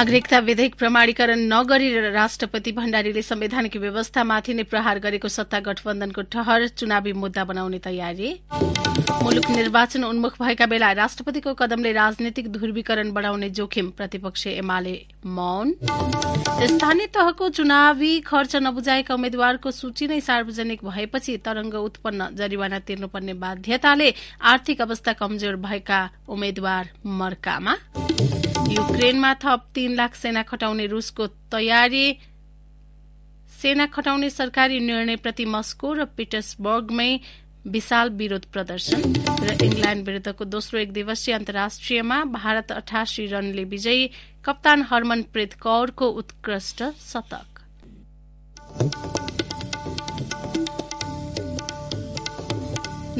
नागरिकता विधेयक प्रमाणीकरण नगरी राष्ट्रपति भण्डारीले संवैधानिक व्यवस्थामाथि नै प्रहार गरेको सत्ता गठबन्धनको ठहर चुनावी मुद्दा बनाउने तयारी मुलुक निर्वाचन उन्मुख भएका बेला राष्ट्रपतिको कदमले राजनीतिक ध्रुवीकरण बढ़ाउने जोखिम प्रतिपक्ष एमाले मौन स्थानीय तहको चुनावी खर्च नबुझाएका उम्मेद्वारको सूची नै सार्वजनिक भएपछि तरंग उत्पन्न जरिवाना तिर्नुपर्ने बाध्यताले आर्थिक अवस्था कमजोर भएका उम्मेद्वार मर्कामा युक्रेनमा थप तीन लाख सेना खटाउने रूसको तयारी सेना खटाउने सरकारी निर्णयप्रति मस्को र पिटर्सबर्गमै विशाल विरोध प्रदर्शन र इङ्ल्याण्ड विरूद्धको दोस्रो एक दिवसीय अन्तर्राष्ट्रियमा भारत अठासी रनले विजयी कप्तान हरमनप्रीत कौरको उत्कृष्ट शतक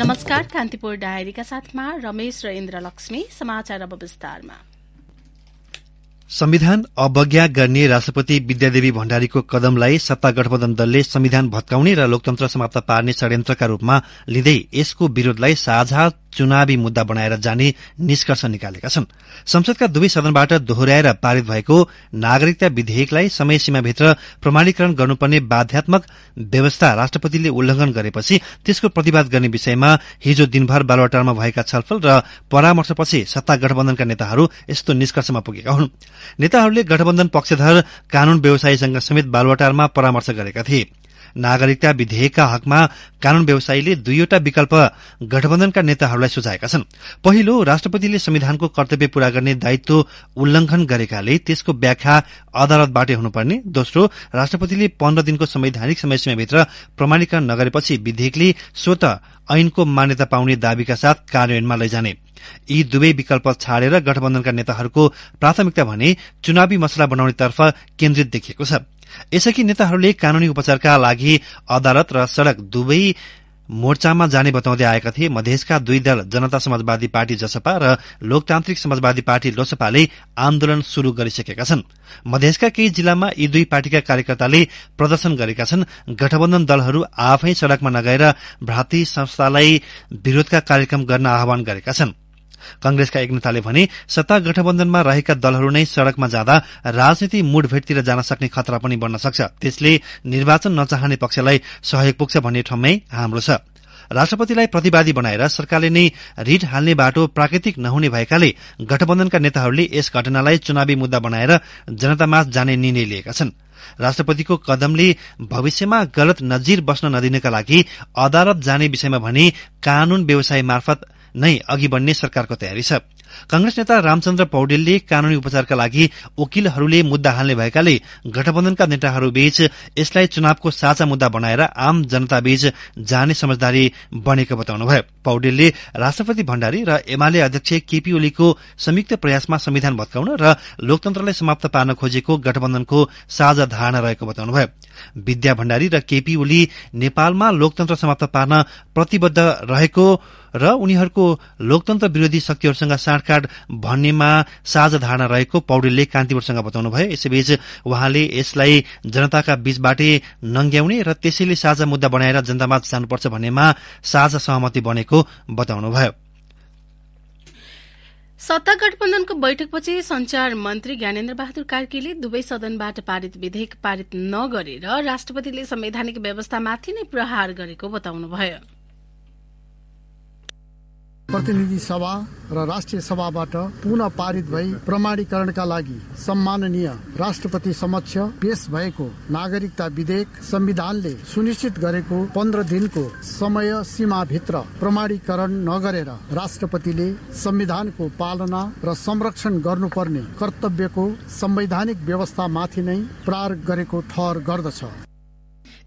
नमस्कार कान्तिपुर डायरीका साथमा रमेश र इन्द्रलक्ष्मी समाचार अब विस्तारमा संविधान अवज्ञा गर्ने राष्ट्रपति विद्यादेवी भण्डारीको कदमलाई सत्ता गठबन्धन दलले संविधान भत्काउने र लोकतन्त्र समाप्त पार्ने षड्यन्त्रका रूपमा लिँदै यसको विरोधलाई साझा चुनावी मुद्दा बनाएर जाने निष्कर्ष निकालेका छन् संसदका दुवै सदनबाट दोहोर्याएर पारित भएको नागरिकता विधेयकलाई समय सीमाभित्र प्रमाणीकरण गर्नुपर्ने बाध्यात्मक व्यवस्था राष्ट्रपतिले उल्लंघन गरेपछि त्यसको प्रतिवाद गर्ने विषयमा हिजो दिनभर बालवाटारमा भएका छलफल र परामर्शपछि सत्ता गठबन्धनका नेताहरू यस्तो निष्कर्षमा पुगेका हुन् नेताहरूले गठबन्धन पक्षधर कानून व्यवसायीसँग समेत बालवाटारमा परामर्श गरेका थिए नागरिकता विधेयकका हकमा कानून व्यवसायीले दुईवटा विकल्प गठबन्धनका नेताहरूलाई सुझाएका छन् पहिलो राष्ट्रपतिले संविधानको कर्तव्य पूरा गर्ने दायित्व उल्लंघन गरेकाले त्यसको व्याख्या अदालतबाटै हुनुपर्ने दोस्रो राष्ट्रपतिले पन्ध्र दिनको संवैधानिक समयसीमाभित्र प्रमाणीकरण नगरेपछि विधेयकले स्वत ऐनको मान्यता पाउने दावीका साथ कार्यान्वयनमा लैजाने यी दुवै विकल्प छाडेर गठबन्धनका नेताहरूको प्राथमिकता भने चुनावी मसला बनाउनेतर्फ केन्द्रित देखिएको छ यसअघि नेताहरूले कानूनी उपचारका लागि अदालत र सड़क दुवै मोर्चामा जाने बताउँदै आएका थिए मधेसका दुई दल जनता समाजवादी पार्टी जसपा र लोकतान्त्रिक समाजवादी पार्टी लोसपाले आन्दोलन शुरू गरिसकेका छन् मधेसका केही जिल्लामा यी दुई पार्टीका कार्यकर्ताले प्रदर्शन गरेका छन् गठबन्धन दलहरू आफै सड़कमा नगएर भ्राती संस्थालाई विरोधका कार्यक्रम गर्न आह्वान गरेका छन् कंग्रेसका एक नेताले भने सत्ता गठबन्धनमा रहेका दलहरू नै सड़कमा जाँदा राजनीति भेटतिर जान सक्ने खतरा पनि बन्न सक्छ त्यसले निर्वाचन नचाहने पक्षलाई सहयोग पुग्छ भन्ने ठम्मै हाम्रो छ राष्ट्रपतिलाई प्रतिवादी बनाएर सरकारले नै रिट हाल्ने बाटो प्राकृतिक नहुने भएकाले गठबन्धनका नेताहरूले यस घटनालाई चुनावी मुद्दा बनाएर जनतामाझ जाने निर्णय लिएका छन् राष्ट्रपतिको कदमले भविष्यमा गलत नजिर बस्न नदिनका लागि अदालत जाने विषयमा भने कानून व्यवसाय मार्फत नै अघि बढ्ने सरकारको तयारी छ कंग्रेस नेता रामचन्द्र पौडेलले कानूनी उपचारका लागि वकिलहरूले मुद्दा हाल्ने भएकाले गठबन्धनका नेताहरूबीच यसलाई चुनावको साझा मुद्दा बनाएर आम जनताबीच जाने समझदारी बनेको बताउनुभयो पौडेलले राष्ट्रपति भण्डारी र एमाले अध्यक्ष केपी ओलीको संयुक्त प्रयासमा संविधान भत्काउन र लोकतन्त्रलाई समाप्त पार्न खोजेको गठबन्धनको साझा धारणा रहेको बताउनुभयो विद्या भण्डारी र केपी ओली नेपालमा लोकतन्त्र समाप्त पार्न प्रतिबद्ध रहेको र उनीहरूको लोकतन्त्र विरोधी शक्तिहरूसँग साँडकाँड भन्नेमा साझा धारणा रहेको पौडेलले कान्तिपुरसँग बताउनुभयो यसैबीच उहाँले यसलाई जनताका बीचबाटै नङ्ग्याउने र त्यसैले साझा मुद्दा बनाएर जनतामाझ जानुपर्छ भन्नेमा साझा सहमति बनेको बताउनुभयो सत्ता गठबन्धनको बैठकपछि संचार मन्त्री ज्ञानेन्द्र बहादुर कार्कीले दुवै सदनबाट पारित विधेयक पारित नगरेर राष्ट्रपतिले संवैधानिक व्यवस्थामाथि नै प्रहार गरेको बताउनुभयो प्रतिनिधि सभा र राष्ट्रिय सभाबाट पुनः पारित भई प्रमाणीकरणका लागि सम्माननीय राष्ट्रपति समक्ष पेश भएको नागरिकता विधेयक संविधानले सुनिश्चित गरेको पन्ध्र दिनको समय सीमाभित्र प्रमाणीकरण नगरेर राष्ट्रपतिले संविधानको पालना र संरक्षण गर्नुपर्ने कर्तव्यको संवैधानिक व्यवस्थामाथि नै प्रार गरेको ठहर गर्दछ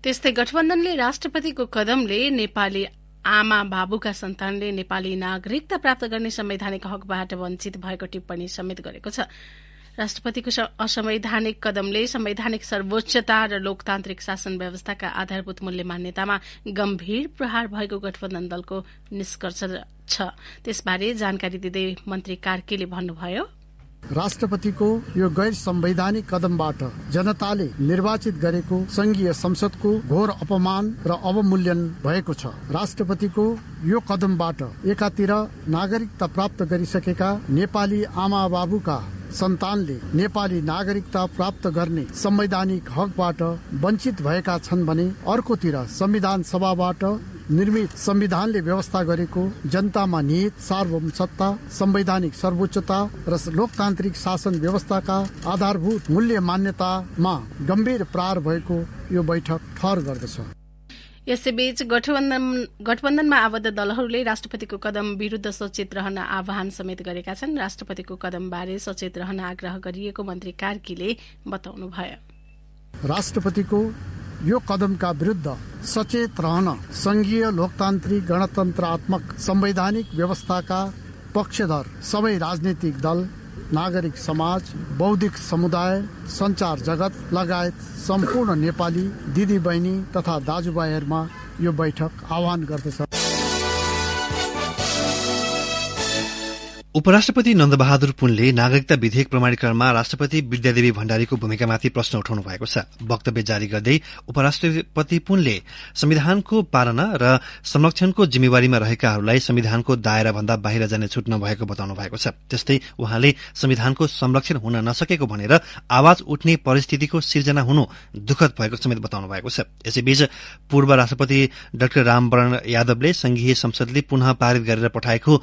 त्यस्तै गठबन्धनले राष्ट्रपतिको कदमले नेपाली आमा बाबुका सन्तानले नेपाली नागरिकता प्राप्त गर्ने संवैधानिक हकबाट वञ्चित भएको टिप्पणी समेत गरेको छ राष्ट्रपतिको असंवैधानिक कदमले संवैधानिक सर्वोच्चता र लोकतान्त्रिक शासन व्यवस्थाका आधारभूत मूल्य मान्यतामा गम्भीर प्रहार भएको गठबन्धन दलको निष्कर्ष छ त्यसबारे जानकारी दिँदै मन्त्री कार्कीले भन्नुभयो राष्ट्रपतिको यो गैर संवैधानिक कदमबाट जनताले निर्वाचित गरेको संघीय संसदको घोर अपमान र अवमूल्यन भएको छ राष्ट्रपतिको यो कदमबाट एकातिर नागरिकता प्राप्त गरिसकेका नेपाली आमा बाबुका सन्तानले नेपाली नागरिकता प्राप्त गर्ने संवैधानिक हकबाट वञ्चित भएका छन् भने अर्कोतिर संविधान सभाबाट निर्मित संविधानले व्यवस्था गरेको जनतामा निहित सार्वभौम सत्ता संवैधानिक सर्वोच्चता र लोकतान्त्रिक शासन व्यवस्थाका आधारभूत मूल्य मान्यतामा गम्भीर प्रहार भएको यो बैठक ठहर गर्दछ यसैबीच गठबन्धन गठबन्धनमा आबद्ध दलहरूले राष्ट्रपतिको कदम विरूद्ध सचेत रहन आह्वान समेत गरेका छन् राष्ट्रपतिको कदमबारे सचेत रहन आग्रह गरिएको मन्त्री कार्कीले बताउनुभयो राष्ट्रपतिको यो कदमका विरुद्ध सचेत रहन संघीय लोकतान्त्रिक गणतन्त्रात्मक संवैधानिक व्यवस्थाका पक्षधर सबै राजनीतिक दल नागरिक समाज बौद्धिक समुदाय संचार जगत लगायत सम्पूर्ण नेपाली दिदी बहिनी तथा दाजुभाइहरूमा यो बैठक आह्वान गर्दछ उपराष्ट्रपति नन्दबहादुर पुनले नागरिकता विधेयक प्रमाणीकरणमा राष्ट्रपति विद्यादेवी भण्डारीको भूमिकामाथि प्रश्न उठाउनु भएको छ वक्तव्य जारी गर्दै उपराष्ट्रपति पुनले संविधानको पालना र संरक्षणको जिम्मेवारीमा रहेकाहरूलाई संविधानको दायराभन्दा बाहिर जाने छुट नभएको बताउनु भएको छ त्यस्तै उहाँले संविधानको संरक्षण हुन नसकेको भनेर आवाज उठ्ने परिस्थितिको सिर्जना हुनु दुःखद भएको समेत बताउनु भएको छ यसैबीच पूर्व राष्ट्रपति डाक्टर रामवरण यादवले संघीय संसदले पुनः पारित गरेर पठाएको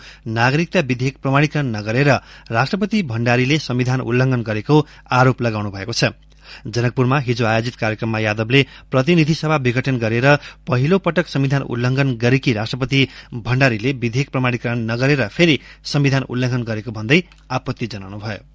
नागरिकता विधेयक प्रमाण परीक्षण नगरेर राष्ट्रपति भण्डारीले संविधान उल्लंघन गरेको आरोप लगाउनु भएको छ जनकपुरमा हिजो आयोजित कार्यक्रममा यादवले प्रतिनिधि सभा विघटन गरेर पहिलो पटक संविधान उल्लंघन गरेकी राष्ट्रपति भण्डारीले विधेयक प्रमाणीकरण नगरेर फेरि संविधान उल्लंघन गरेको भन्दै आपत्ति जनाउनुभयो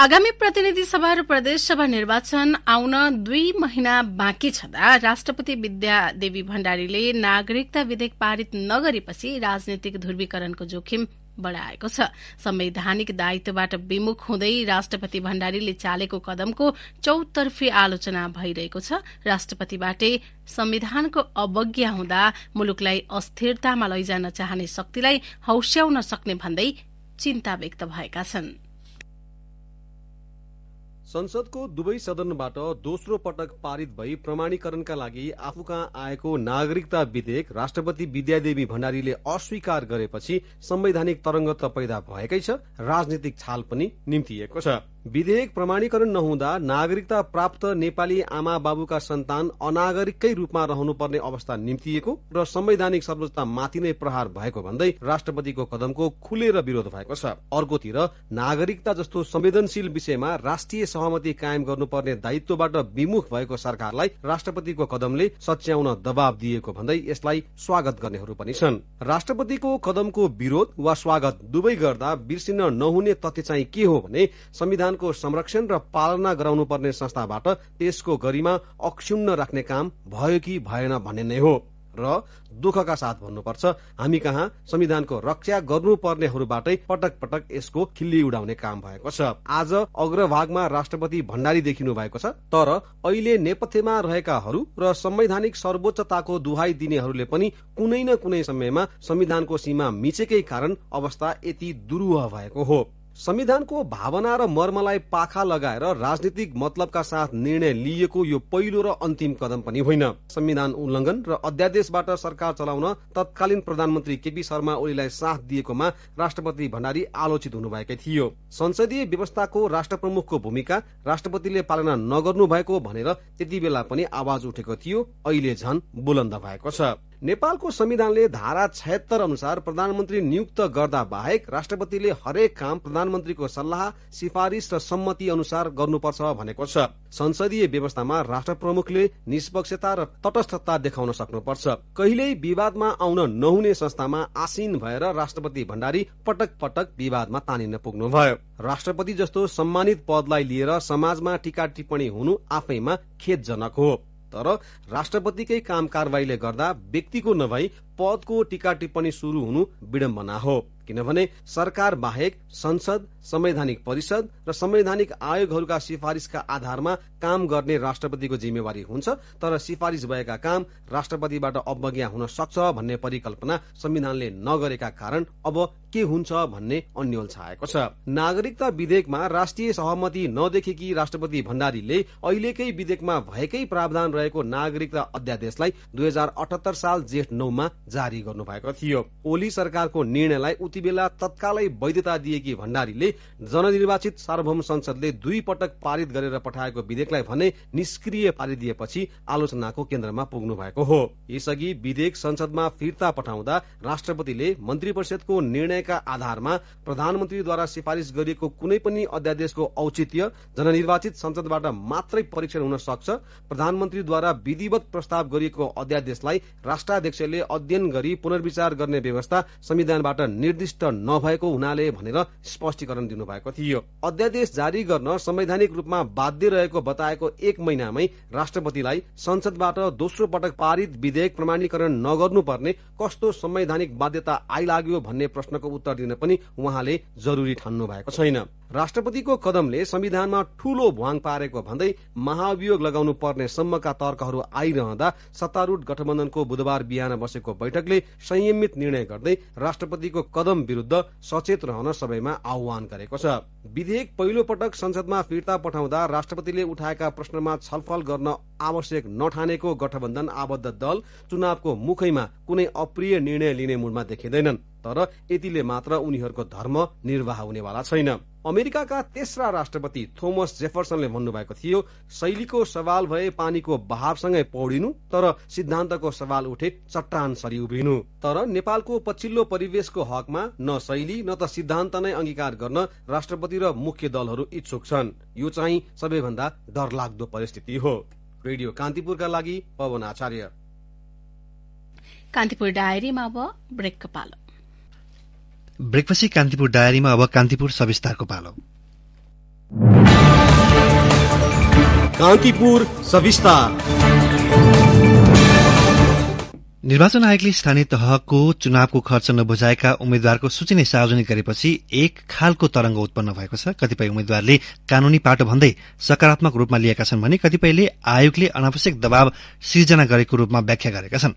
आगामी प्रतिनिधि सभा र प्रदेश सभा निर्वाचन आउन दुई महिना बाँकी छँदा राष्ट्रपति विद्यादेवी भण्डारीले नागरिकता विधेयक पारित नगरेपछि राजनैतिक ध्रुवीकरणको जोखिम बढ़ाएको छ संवैधानिक दायित्वबाट विमुख हुँदै राष्ट्रपति भण्डारीले चालेको कदमको चौतर्फी आलोचना भइरहेको छ राष्ट्रपतिबाटै संविधानको अवज्ञा हुँदा मुलुकलाई अस्थिरतामा लैजान चाहने शक्तिलाई हौस्याउन सक्ने भन्दै चिन्ता व्यक्त भएका छनृ संसदको दुवै सदनबाट दोस्रो पटक पारित भई प्रमाणीकरणका लागि आफू कहाँ आएको नागरिकता विधेयक राष्ट्रपति विद्यादेवी भण्डारीले अस्वीकार गरेपछि संवैधानिक तरङ्ग त पैदा भएकै छ राजनीतिक छाल पनि निम्तिएको छ विधेयक प्रमाणीकरण नहुँदा नागरिकता प्राप्त नेपाली आमा बाबुका सन्तान अनागरिककै रूपमा रहनुपर्ने अवस्था निम्तिएको र संवैधानिक सर्वोच्चता माथि नै प्रहार भएको भन्दै राष्ट्रपतिको कदमको खुलेर विरोध भएको छ अर्कोतिर नागरिकता जस्तो संवेदनशील विषयमा राष्ट्रिय सहमति कायम गर्नुपर्ने दायित्वबाट विमुख भएको सरकारलाई राष्ट्रपतिको कदमले सच्याउन दबाव दिएको भन्दै यसलाई स्वागत गर्नेहरू पनि छन् राष्ट्रपतिको कदमको विरोध वा स्वागत दुवै गर्दा बिर्सिन नहुने तथ्य चाहिँ के हो भने संविधान संविधानको संरक्षण र पालना गराउनु पर्ने संस्थाबाट त्यसको गरिमा अक्षुण्ण राख्ने काम भयो कि भएन भन्ने नै हो र दुःखका साथ भन्नुपर्छ हामी कहाँ संविधानको रक्षा गर्नुपर्नेहरूबाटै पटक पटक यसको खिल्ली उडाउने काम भएको छ आज अग्रभागमा राष्ट्रपति भण्डारी देखिनु भएको छ तर अहिले नेपथ्यमा रहेकाहरू र संवैधानिक सर्वोच्चताको दुहाई दिनेहरूले पनि कुनै न कुनै समयमा संविधानको सीमा मिचेकै कारण अवस्था यति दुरूह भएको हो संविधानको भावना र मर्मलाई पाखा लगाएर राजनीतिक मतलबका साथ निर्णय लिएको यो पहिलो र अन्तिम कदम पनि होइन संविधान उल्लङ्घन र अध्यादेशबाट सरकार चलाउन तत्कालीन प्रधानमन्त्री केपी शर्मा ओलीलाई साथ दिएकोमा राष्ट्रपति भण्डारी आलोचित हुनुभएकै थियो संसदीय व्यवस्थाको राष्ट्र प्रमुखको भूमिका राष्ट्रपतिले पालना नगर्नु भएको भनेर त्यति बेला पनि आवाज उठेको थियो अहिले झन बुलन्द भएको छ नेपालको संविधानले धारा छयत्तर अनुसार प्रधानमन्त्री नियुक्त गर्दा बाहेक राष्ट्रपतिले हरेक काम प्रधानमन्त्रीको सल्लाह सिफारिस र सम्मति अनुसार गर्नुपर्छ भनेको छ संसदीय व्यवस्थामा राष्ट्र प्रमुखले निष्पक्षता र तटस्थता देखाउन सक्नुपर्छ कहिल्यै विवादमा आउन नहुने संस्थामा आसीन भएर राष्ट्रपति भण्डारी पटक पटक विवादमा तानिन पुग्नुभयो राष्ट्रपति जस्तो सम्मानित पदलाई लिएर समाजमा टिका टिप्पणी हुनु आफैमा खेदजनक हो तर राष्ट्रपतिकै काम कारवाहीले गर्दा व्यक्तिको नभई पदको टिका टिप्पणी सुरु हुनु विडम्बना हो किनभने सरकार बाहेक संसद संवैधानिक परिषद र संवैधानिक आयोगहरूका सिफारिसका आधारमा काम गर्ने राष्ट्रपतिको जिम्मेवारी हुन्छ तर सिफारिस भएका काम राष्ट्रपतिबाट अवज्ञा हुन सक्छ भन्ने परिकल्पना संविधानले नगरेका कारण अब के हुन्छ भन्ने अन्यल छाएको छ नागरिकता विधेयकमा राष्ट्रिय सहमति नदेखेकी राष्ट्रपति भण्डारीले अहिलेकै विधेयकमा भएकै प्रावधान रहेको नागरिकता अध्यादेशलाई दुई साल जेठ नौमा जारी गर्नु भएको थियो ओली सरकारको निर्णयलाई उति बेला तत्कालै वैधता दिएकी भण्डारीले जननिर्वाचित सार्वभौम संसदले दुई पटक पारित गरेर पठाएको विधेयकलाई भने निष्क्रिय पारिदिएपछि आलोचनाको केन्द्रमा पुग्नु भएको हो यसअघि विधेयक संसदमा फिर्ता पठाउँदा राष्ट्रपतिले मन्त्री परिषदको निर्णयका आधारमा प्रधानमन्त्रीद्वारा सिफारिश गरिएको कुनै पनि अध्यादेशको औचित्य जननिर्वाचित संसदबाट मात्रै परीक्षण हुन सक्छ प्रधानमन्त्रीद्वारा विधिवत प्रस्ताव गरिएको अध्यादेशलाई राष्ट्राध्यक्षले अध्ययन अध्ययन गरी पुनर्विचार गर्ने व्यवस्था संविधानबाट निर्दिष्ट नभएको हुनाले भनेर स्पष्टीकरण दिनुभएको थियो अध्यादेश जारी गर्न संवैधानिक रूपमा बाध्य रहेको बताएको एक महिनामै राष्ट्रपतिलाई संसदबाट दोस्रो पटक पारित विधेयक प्रमाणीकरण नगर्नुपर्ने कस्तो संवैधानिक बाध्यता आइलाग्यो भन्ने प्रश्नको उत्तर दिन पनि उहाँले जरूरी ठान्नु भएको छैन राष्ट्रपतिको कदमले संविधानमा ठूलो भ्वाङ पारेको भन्दै महाभियोग लगाउनु पर्ने सम्मका तर्कहरू आइरहँदा सत्तारूढ़ गठबन्धनको बुधबार बिहान बसेको बैठकले संयमित निर्णय गर्दै राष्ट्रपतिको कदम विरूद्ध सचेत रहन सबैमा आह्वान गरेको छ विधेयक पहिलो पटक संसदमा फिर्ता पठाउँदा राष्ट्रपतिले उठाएका प्रश्नमा छलफल गर्न आवश्यक नठानेको गठबन्धन आबद्ध दल चुनावको मुखैमा कुनै अप्रिय निर्णय लिने मूडमा देखिँदैनन् तर यतिले मात्र उनीहरूको धर्म निर्वाह हुनेवाला छैनन् अमेरिकाका तेस्रा राष्ट्रपति थोमस जेफरसनले भन्नुभएको थियो शैलीको सवाल भए पानीको बहावसँगै पौडिनु तर सिद्धान्तको सवाल उठे चट्टान सरी उभिनु तर नेपालको पछिल्लो परिवेशको हकमा न शैली न त सिद्धान्त नै अंगीकार गर्न राष्ट्रपति र मुख्य दलहरू इच्छुक छन् यो चाहिँ सबैभन्दा डरलाग्दो परिस्थिति हो रेडियो कान्तिपुरका लागि पवन आचार्य कान्तिपुर डायरीमा अब ब्रेकपछि कान्तिपुर डायरीमा अब कान्तिपुर सविस्तारको पालो कान्तिपुर सविस्तार निर्वाचन आयोगले स्थानीय तहको चुनावको खर्च नबुझाएका उम्मेद्वारको सूची नै सार्वजनिक गरेपछि एक खालको तरंग उत्पन्न भएको छ कतिपय उम्मेद्वारले कानूनी पाटो भन्दै सकारात्मक रूपमा लिएका छन् भने कतिपयले आयोगले अनावश्यक दबाव सिर्जना गरेको रूपमा व्याख्या गरेका छन्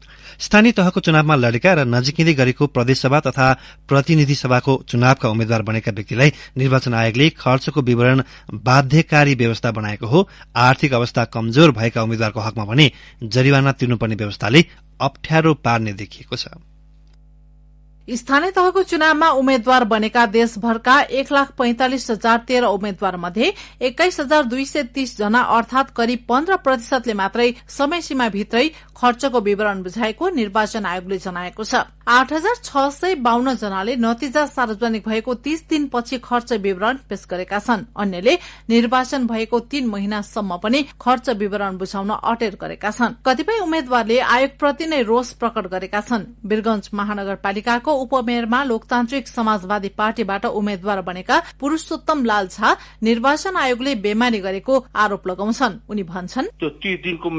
स्थानीय तहको चुनावमा लडेका र नजिकिँदै गरेको प्रदेशसभा तथा प्रतिनिधि सभाको चुनावका उम्मेद्वार बनेका व्यक्तिलाई निर्वाचन आयोगले खर्चको विवरण बाध्यकारी व्यवस्था बनाएको हो आर्थिक अवस्था कमजोर भएका उम्मेद्वारको हकमा भने जरिवाना तिर्नुपर्ने व्यवस्थाले अप्ठ्यारो न्यारो पार्ने देखिएको छ स्थानीय तहको चुनावमा उम्मेद्वार बनेका देशभरका एक लाख पैंतालिस हजार तेह्र उम्मेद्वार मध्ये एक्काइस हजार दुई सय तीस जना अर्थात करिब पन्ध्र प्रतिशतले मात्रै समय सीमा भित्रै खर्चको विवरण बुझाएको निर्वाचन आयोगले जनाएको छ आठ हजार छ सय जनाले नतिजा सार्वजनिक भएको तीस दिनपछि खर्च विवरण पेश गरेका छन् अन्यले निर्वाचन भएको तीन महिनासम्म पनि खर्च विवरण बुझाउन अटेर गरेका छन् कतिपय उम्मेद्वारले आयोगप्रति नै रोष प्रकट गरेका छन् वीरगंज महानगरपालिकाको उपमेयरमा लोकतान्त्रिक समाजवादी पार्टीबाट उम्मेद्वार बनेका पुरूषोत्तम लाल झा निर्वाचन आयोगले बेमानी गरेको आरोप लगाउँछन् उनी भन्छन् त्यो दिनको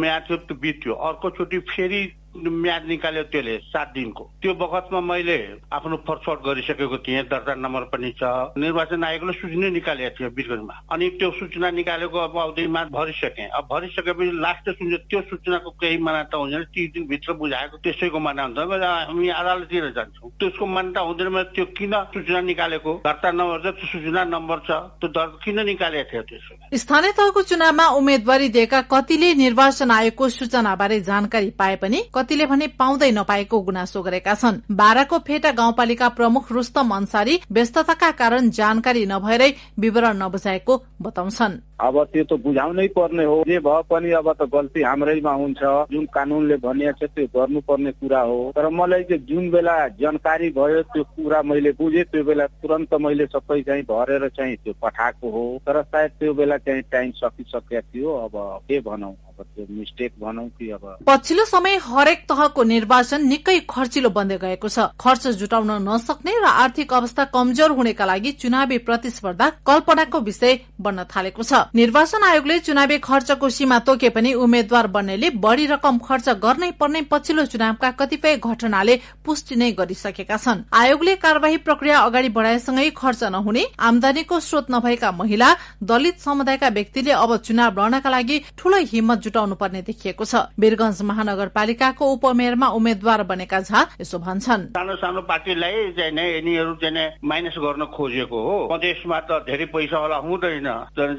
बित्यो फेरि म्याद निकाल्यो त्यसले सात दिनको त्यो बखतमा मैले आफ्नो फर्सआउट गरिसकेको थिएँ दर्ता नम्बर पनि छ निर्वाचन आयोगले सूचना निकालेको थियो बिचमा अनि त्यो सूचना निकालेको अब अवधिमा भरिसकेँ अब भरिसकेपछि लास्ट सुन्छ त्यो सूचनाको केही मान्यता हुँदैन तिस दिनभित्र बुझाएको त्यसैको मान्यता हुन्छ हामी अदालततिर जान्छौँ त्यसको मान्यता हुँदैन मैले त्यो किन सूचना निकालेको दर्ता नम्बर छ त्यो सूचना नम्बर छ त्यो दर्ता किन निकालेको थियो त्यसो स्थानीय तहको चुनावमा उम्मेद्वारी दिएका कतिले निर्वाचन आयोगको सूचना बारे जानकारी पाए पनि कतिले भने पाउँदै नपाएको गुनासो गरेका छन् बाराको फेटा गाउँपालिका प्रमुख रुस्तम अन्सारी व्यस्तताका कारण जानकारी नभएरै विवरण नबुझाएको बताउँछन् अब त्यो त बुझाउनै पर्ने हो जे भए पनि अब त गल्ती हाम्रैमा हुन्छ जुन कानूनले भनिएको छ त्यो गर्नुपर्ने कुरा हो तर मलाई चाहिँ जुन बेला जानकारी भयो त्यो कुरा मैले बुझेँ त्यो बेला तुरन्त मैले सबै चाहिँ भरेर चाहिँ त्यो पठाएको हो तर सायद त्यो बेला चाहिँ टाइम सकिसकेको थियो अब के भनौँ अब त्यो मिस्टेक भनौ कि अब पछिल्लो समय हरेक हरेक तहको निर्वाचन निकै खर्चिलो बन्दै गएको छ खर्च जुटाउन नसक्ने र आर्थिक अवस्था कमजोर हुनेका लागि चुनावी प्रतिस्पर्धा कल्पनाको विषय बन्न थालेको छ निर्वाचन आयोगले चुनावी खर्चको सीमा तोके पनि उम्मेद्वार बन्नेले बढ़ी रकम खर्च गर्नै पर्ने पछिल्लो चुनावका कतिपय घटनाले पुष्टि नै गरिसकेका छन् आयोगले कार्यवाही प्रक्रिया अगाडि बढाएसँगै खर्च नहुने आमदानीको स्रोत नभएका महिला दलित समुदायका व्यक्तिले अब चुनाव लड्नका लागि ठूलो हिम्मत जुटाउनु पर्ने देखिएको छ वीरगंज महानगरपालिका उपमेयरमा उपमेयरमा उम्मेद्वार बनेका झा यसो भन्छन् सानो सानो पार्टीलाई चाहिँ यिनीहरू चाहिँ माइनस गर्न खोजेको हो प्रदेशमा त धेरै पैसावाला हुँदैन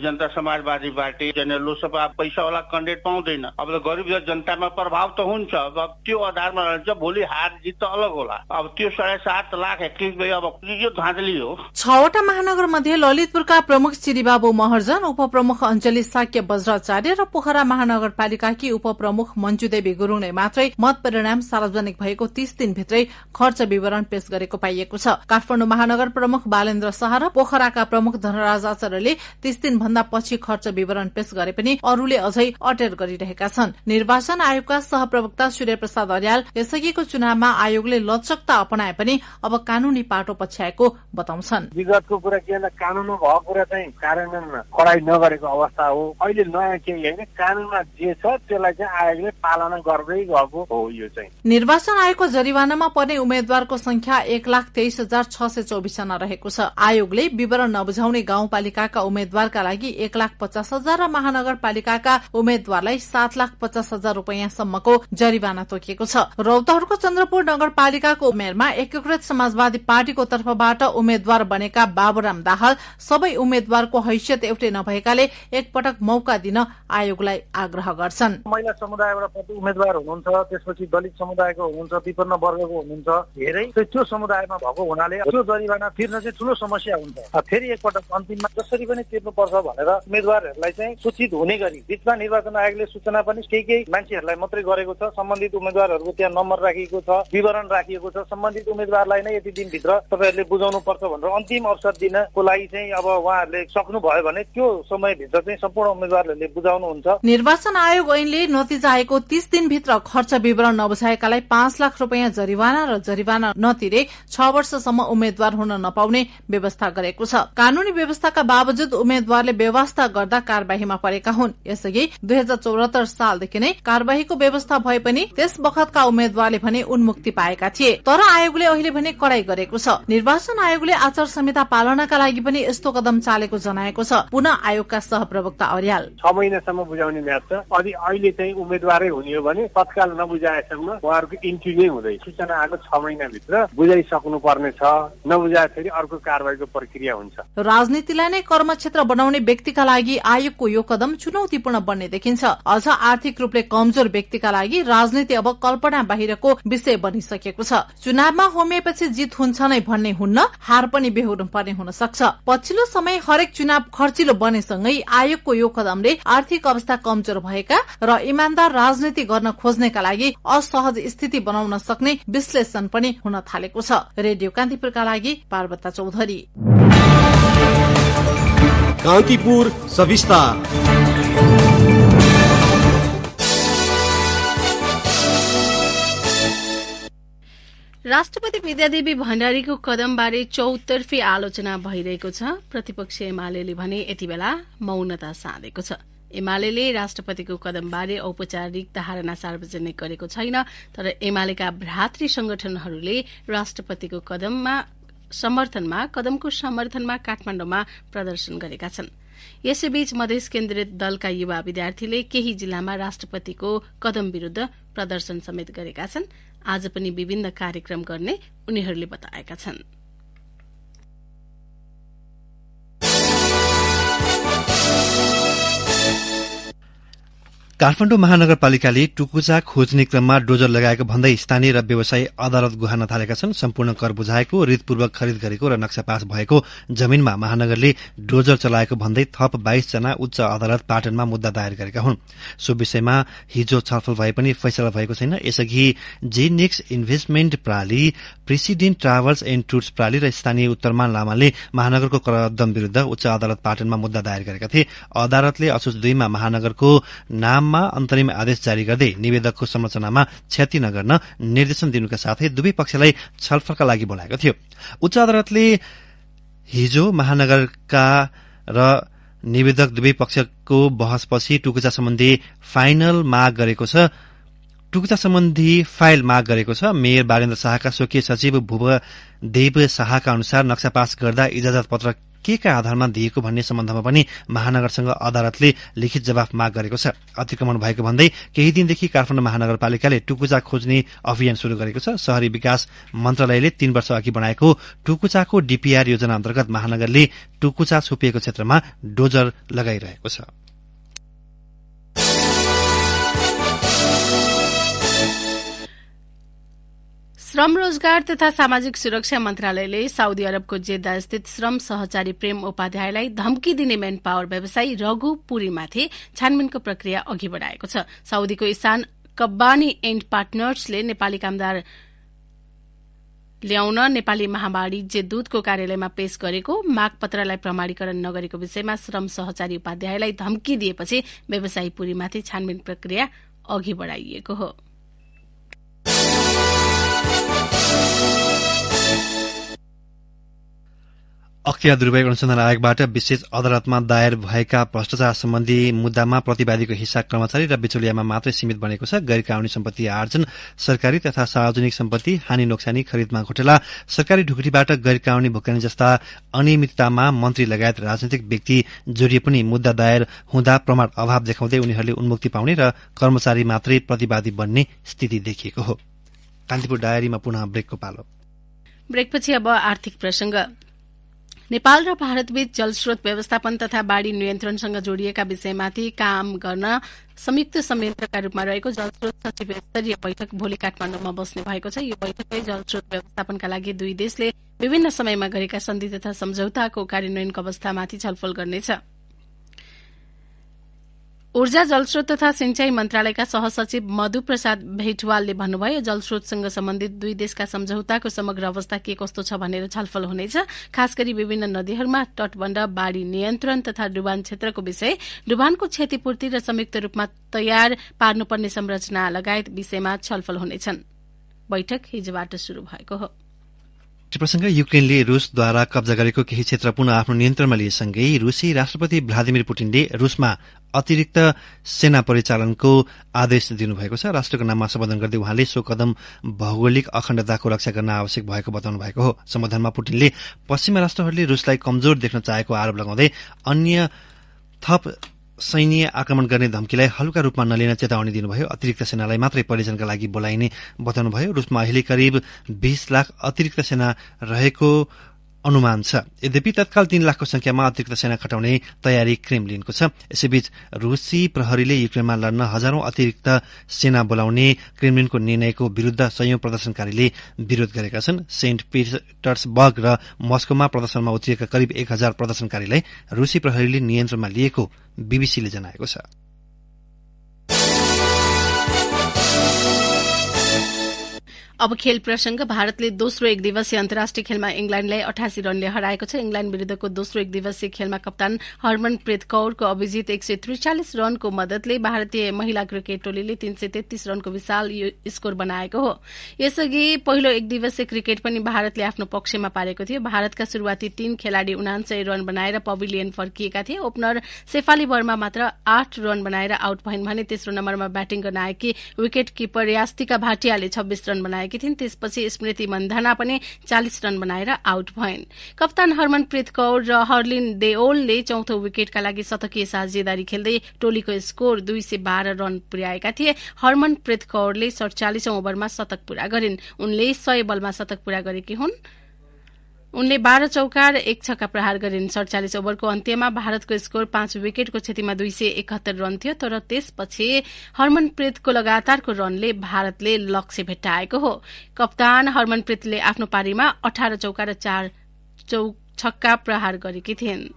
जनता समाजवादी पार्टी लोकसभा पैसा होला कन्डेट पाउँदैन अब गरिब जनतामा प्रभाव त हुन्छ अब त्यो आधारमा रहन्छ भोलि हार जित त अलग होला अब त्यो साढे सात लाख अब यो धाँधली हो छवटा महानगर मध्ये ललितपुरका प्रमुख श्रीबाबु महर्जन उपप्रमुख अञ्जली साक्य वज्राचार्य र पोखरा महानगरपालिकाकी उपप्रमुख मञ्जुदेवी देवी गुरुङले मात्रै मत परिणाम सार्वजनिक भएको तीस दिनभित्रै खर्च विवरण पेश गरेको पाइएको छ काठमाडौँ महानगर प्रमुख बालेन्द्र शाह र पोखराका प्रमुख धनराज आचार्यले तीस दिन भन्दा पछि खर्च विवरण पेश गरे पनि अरूले अझै अटेर गरिरहेका छन् निर्वाचन आयोगका सहप्रवक्ता सूर्य प्रसाद अर्याल यसअघिको चुनावमा आयोगले लचकता अपनाए पनि अब कानूनी पाटो पछ्याएको बताउँछन् विगतको कुरा के कानूनमा भएको कुरा चाहिँ कार्यान्वयनमा कडाई नगरेको अवस्था हो अहिले नयाँ केही होइन कानूनमा जे छ त्यसलाई चाहिँ आयोगले पालना गर्दै गएको यो चाहिँ निर्वाचन आयोगको जरिवानामा पर्ने उम्मेद्वारको संख्या एक लाख तेइस हजार छ सय चौबिसजना रहेको छ आयोगले विवरण नबुझाउने गाउँपालिकाका उम्मेद्वारका लागि एक लाख पचास हजार र महानगरपालिकाका उम्मेद्वारलाई सात लाख पचास हजार रूपियाँसम्मको जरिवाना तोकिएको छ रौतहरूको चन्द्रपुर नगरपालिकाको उमेरमा एकीकृत समाजवादी पार्टीको तर्फबाट उम्मेद्वार बनेका बाबुराम दाहाल सबै उम्मेद्वारको हैसियत एउटै नभएकाले एकपटक मौका दिन आयोगलाई आग्रह गर्छन् महिला समुदायबाट उम्मेद्वार हुनुहुन्छ त्यसपछि दलित समुदायको हुनुहुन्छ विपन्न वर्गको हुनुहुन्छ धेरै त्यो समुदायमा भएको हुनाले त्यो जरिवाना तिर्न चाहिँ ठुलो समस्या हुन्छ फेरि एकपटक अन्तिममा जसरी पनि तिर्नुपर्छ भनेर उम्मेद्वारहरूलाई चाहिँ सूचित हुने गरी बिचमा निर्वाचन आयोगले सूचना पनि केही केही मान्छेहरूलाई मात्रै गरेको छ सम्बन्धित उम्मेद्वारहरूको त्यहाँ नम्बर राखिएको छ विवरण राखिएको छ सम्बन्धित उम्मेद्वारलाई नै यति दिनभित्र तपाईँहरूले बुझाउनु पर्छ भनेर अन्तिम अवसर दिनको लागि चाहिँ अब उहाँहरूले सक्नुभयो भने त्यो समयभित्र चाहिँ सम्पूर्ण उम्मेद्वारहरूले बुझाउनुहुन्छ निर्वाचन आयोग ऐनले नतिजा आएको तिस दिनभित्र खर्च विवरण नबुझाएकालाई पाँच लाख रूपियाँ जरिवाना र जरिवाना नतिरे छ वर्षसम्म उम्मेद्वार हुन नपाउने व्यवस्था गरेको छ कानूनी व्यवस्थाका बावजुद उम्मेद्वारले व्यवस्था गर्दा कार्यवाहीमा परेका हुन् यसअघि दुई हजार चौरात्तर सालदेखि नै कार्यवाहीको व्यवस्था भए पनि त्यस बखतका उम्मेद्वारले भने उन्मुक्ति पाएका थिए तर आयोगले अहिले भने कडाई गरेको छ निर्वाचन आयोगले आचार संहिता पालनाका लागि पनि यस्तो कदम चालेको जनाएको छ पुनः आयोगका सहप्रवक्ता अर्याल छ महिनासम्म बुझाउने म्याद छ अनि अहिले चाहिँ उम्मेद्वारै हुने हो भने तत्काल नबुझाएसम्म उहाँहरूको इन्ट्री नै हुँदैन सूचना आएको छ महिनाभित्र बुझाइसक्नु पर्ने छ फेरि अर्को कारवाहीको प्रक्रिया हुन्छ राजनीतिलाई नै कर्म क्षेत्र बनाउने व्यक्तिका लागि आयोगको यो कदम चुनौतीपूर्ण बन्ने देखिन्छ अझ आर्थिक रूपले कमजोर व्यक्तिका लागि राजनीति अब कल्पना बाहिरको विषय बनिसकेको छ चुनावमा होमिएपछि जित हुन्छ नै भन्ने हुन्न हार पनि बेहोर्नु पर्ने हुन सक्छ पछिल्लो समय हरेक चुनाव खर्चिलो बनेसँगै आयोगको यो कदमले आर्थिक अवस्था कमजोर भएका र इमानदार राजनीति गर्न खोज्नेका लागि लागि असहज स्थिति बनाउन सक्ने विश्लेषण पनि हुन थालेको छ रेडियो कान्तिपुरका लागि पार्वता चौधरी कान्तिपुर सविस्ता राष्ट्रपति विद्यादेवी भण्डारीको कदमबारे चौतर्फी आलोचना भइरहेको छ प्रतिपक्ष एमाले भने यति बेला मौनता साँधेको छ एमाले राष्ट्रपतिको कदमबारे औपचारिक धारणा सार्वजनिक गरेको छैन तर एमालेका भ्रातृ संगठनहरूले राष्ट्रपतिको कदममा समर्थनमा कदमको समर्थनमा काठमाण्डुमा प्रदर्शन गरेका छन् यसैबीच मधेस केन्द्रित दलका युवा विद्यार्थीले केही जिल्लामा राष्ट्रपतिको कदम विरूद्ध प्रदर्शन समेत गरेका छन् आज पनि विभिन्न कार्यक्रम गर्ने उनीहरूले बताएका छनृ काठमाडौँ महानगरपालिकाले टुकुचा खोज्ने क्रममा डोजर लगाएको भन्दै स्थानीय र व्यवसायी अदालत गुहान थालेका छन् सम्पूर्ण कर बुझाएको रितपूर्वक खरिद गरेको र नक्सा पास भएको जमिनमा महानगरले डोजर चलाएको भन्दै थप बाइसजना उच्च अदालत पाटनमा मुद्दा दायर गरेका हुन् सो विषयमा हिजो छलफल भए पनि फैसला भएको छैन यसअघि जेनेक्स इन्भेस्टमेन्ट प्राली प्रेसिडेन्ट ट्राभल्स एण्ड टुर्स प्राली र स्थानीय उत्तरमान लामाले महानगरको करदम विरूद्ध उच्च अदालत पाटनमा मुद्दा दायर गरेका थिए अदालतले असोज दुईमा महानगरको नाम नाममा अन्तरिम आदेश जारी गर्दै निवेदकको संरचनामा क्षति नगर्न निर्देशन दिनुका साथै दुवै पक्षलाई छलफलका लागि बोलाएको थियो उच्च अदालतले हिजो महानगरका र निवेदक दुवै पक्षको बहसपछि टुकुचा सम्बन्धी फाइनल माग गरेको छ टुकुचा सम्बन्धी फाइल माग गरेको छ मेयर बारेन्द्र शाहका स्वकीय सचिव भूवदेव शाहका अनुसार नक्सा पास गर्दा इजाजत पत्र के का आधारमा दिएको भन्ने सम्बन्धमा पनि महानगरसँग अदालतले लिखित जवाफ माग गरेको छ अतिक्रमण भएको भन्दै केही दिनदेखि काठमाडौँ महानगरपालिकाले टुकुचा खोज्ने अभियान शुरू गरेको छ शहरी विकास मन्त्रालयले तीन वर्ष अघि बनाएको टुकुचाको डीपीआर योजना अन्तर्गत महानगरले टुकुचा छोपिएको क्षेत्रमा डोजर लगाइरहेको छ श्रम रोजगार तथा सामाजिक सुरक्षा मन्त्रालयले साउदी अरबको जेद्दा स्थित श्रम सहचारी प्रेम उपाध्यायलाई धम्की दिने म्यान पावर व्यवसायी रघु पुरीमाथि छानबिनको प्रक्रिया अघि बढ़ाएको छ साउदीको इसान कब्बानी एण्ड पार्टनर्सले नेपाली कामदार ल्याउन नेपाली महावाणिज्य दूतको कार्यालयमा पेश गरेको मागपत्रलाई प्रमाणीकरण नगरेको विषयमा श्रम सहचारी उपाध्यायलाई धम्की दिएपछि व्यवसायी पुरीमाथि छानबिन प्रक्रिया अघि बढ़ाइएको हो अख्तियार दुर्वयोग अनुसन्धान आयोगबाट विशेष अदालतमा दायर भएका भ्रष्टाचार सम्बन्धी मुद्दामा प्रतिवादीको हिस्सा कर्मचारी र बिचौलियामा मात्रै सीमित बनेको छ गैर कानूनी सम्पत्ति आर्जन सरकारी तथा सार्वजनिक सम्पत्ति हानि नोक्सानी खरिदमा घोटेला सरकारी ढुकुटीबाट गैर कानूनी भुक्तानी जस्ता अनियमिततामा मन्त्री लगायत राजनैतिक व्यक्ति जोडिए पनि मुद्दा दायर हुँदा प्रमाण अभाव देखाउँदै उनीहरूले उन्मुक्ति पाउने र कर्मचारी मात्रै प्रतिवादी बन्ने स्थिति देखिएको हो कान्तिपुर डायरीमा पुनः ब्रेकको पालो ब्रेकपछि अब आर्थिक प्रसंग नेपाल र भारतबीच जलस्रोत व्यवस्थापन तथा बाढ़ी नियन्त्रणसँग जोड़िएका विषयमाथि काम गर्न संयुक्त संयन्त्रका रूपमा रहेको जलस्रोत सचिव स्तरीय बैठक भोलि काठमाडौँमा बस्ने भएको छ यो बैठकले जलस्रोत व्यवस्थापनका लागि दुई देशले विभिन्न समयमा गरेका सन्धि तथा सम्झौताको कार्यान्वयनको अवस्थामाथि छलफल गर्नेछ ऊर्जा जलस्रोत तथा सिंचाई मन्त्रालयका सहसचिव मधु प्रसाद भेटवालले भन्नुभयो जलस्रोतसँग सम्बन्धित दुई देशका सम्झौताको समग्र अवस्था के कस्तो छ भनेर छलफल हुनेछ खास गरी विभिन्न नदीहरूमा तटबन्ध बाढ़ी नियन्त्रण तथा डुबान क्षेत्रको विषय डुबानको क्षतिपूर्ति र संयुक्त रूपमा तयार पार्नुपर्ने संरचना लगायत विषयमा छलफल हुनेछन् बैठक हिजोबाट शुरू भएको हो प्रसंग युक्रेनले रूसद्वारा कब्जा गरेको केही क्षेत्र पुनः आफ्नो नियन्त्रणमा लिएसँगै रूसी राष्ट्रपति भ्लादिमिर पुटिनले रूसमा अतिरिक्त सेना परिचालनको आदेश दिनुभएको छ राष्ट्रको नाममा सम्बोधन गर्दै उहाँले सो कदम भौगोलिक अखण्डताको रक्षा गर्न आवश्यक भएको बताउनु भएको हो सम्बोधनमा पुटिनले पश्चिमा राष्ट्रहरूले रूसलाई कमजोर देख्न चाहेको आरोप लगाउँदै अन्य थप सैन्य आक्रमण गर्ने धम्कीलाई हल्का रूपमा नलिन चेतावनी दिनुभयो अतिरिक्त सेनालाई मात्रै परिजनका लागि बोलाइने बताउनुभयो रूसमा अहिले करिब बीस लाख अतिरिक्त सेना रहेको अनुमान छ यद्यपि तत्काल तीन लाखको संख्यामा अतिरिक्त सेना खटाउने तयारी क्रेमलिनको छ यसैबीच रूसी प्रहरीले युक्रेनमा लड्न हजारौं अतिरिक्त सेना बोलाउने क्रिमलिनको निर्णयको विरूद्ध संयौं प्रदर्शनकारीले विरोध गरेका छन् सेन्ट पिटर्सबर्ग र मस्कोमा प्रदर्शनमा उत्रिएका करिब एक हजार प्रदर्शनकारीलाई रूसी प्रहरीले नियन्त्रणमा लिएको बीबीसीले जनाएको छ अब खेल प्रसंग भारतले दोस्रो एक दिवसीय अन्तर्राष्ट्रिय खेलमा इङ्ल्याण्डलाई अठासी रनले हराएको छ इङ्ल्याण्ड विरूद्धको दोस्रो एक दिवसीय खेलमा कप्तान हरमनप्रीत कौरको अभिजित एक सय त्रिचालिस रनको मदतले भारतीय महिला क्रिकेट टोलीले तीन सय तेत्तीस रनको विशाल स्कोर बनाएको हो यसअघि पहिलो एक दिवसीय क्रिकेट पनि भारतले आफ्नो पक्षमा पारेको थियो भारतका शुरूआती तीन खेलाड़ी उनान्सय रन बनाएर पविलियन फर्किएका थिए ओपनर सेफाली वर्मा मात्र आठ रन बनाएर आउट भइन् भने तेस्रो नम्बरमा ब्याटिङ गर्न आएकी विकेट किपर यास्तिका भाटियाले छब्बीस रन बनाए बनाएकी थिइन् त्यसपछि स्मृति मन्धना पनि चालिस रन बनाएर आउट भइन् कप्तान हरमनप्रीत कौर र हर्लिन देओलले चौथो विकेटका लागि शतकीय साझेदारी खेल्दै टोलीको स्कोर दुई सय बाह्र रन पुर्याएका थिए हरमनप्रीत कौरले सडचालिसौं ओभरमा शतक पूरा गरिन् उनले सय बलमा शतक पूरा गरेकी हुन् उनले बाह्र चौका र एक छक्का प्रहार गरिन् सडचालिस ओभरको अन्त्यमा भारतको स्कोर पाँच विकेटको क्षतिमा दुई सय एकहत्तर रन थियो तर त्यसपछि हरमनप्रीतको लगातारको रनले भारतले लक्ष्य भेट्टाएको हो कप्तान हरमनप्रीतले आफ्नो पारीमा अठार चौका र चार छक्का प्रहार गरेकी थिइन्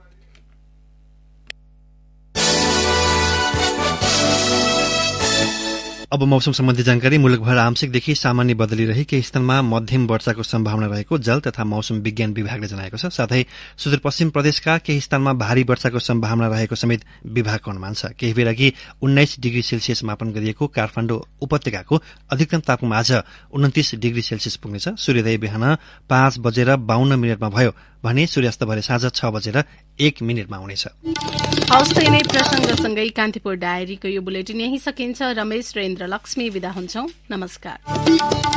अब मौसम सम्बन्धी जानकारी मुलुकभर आंशिकदेखि सामान्य बदली रही केही स्थानमा मध्यम वर्षाको सम्भावना रहेको जल तथा मौसम विज्ञान विभागले जनाएको छ साथै सुदूरपश्चिम प्रदेशका केही स्थानमा भारी वर्षाको सम्भावना रहेको समेत विभागको अनुमान छ केही बेर अघि उन्नाइस डिग्री सेल्सियस मापन गरिएको काठमाडौँ उपत्यकाको अधिकतम तापक्रम आज उन्तिस डिग्री सेल्सियस पुग्नेछ सूर्योदय बिहान पाँच बजेर बाहन्न मिनटमा भयो भने सूर्यास्त भरे साँझ छ बजेर एक मिनटमा हुनेछ हवस् नै प्रसङ्गसँगै कान्तिपुर डायरीको यो बुलेटिन यही सकिन्छ रमेश र इन्द्र लक्ष्मी विदा हुन्छौ नमस्कार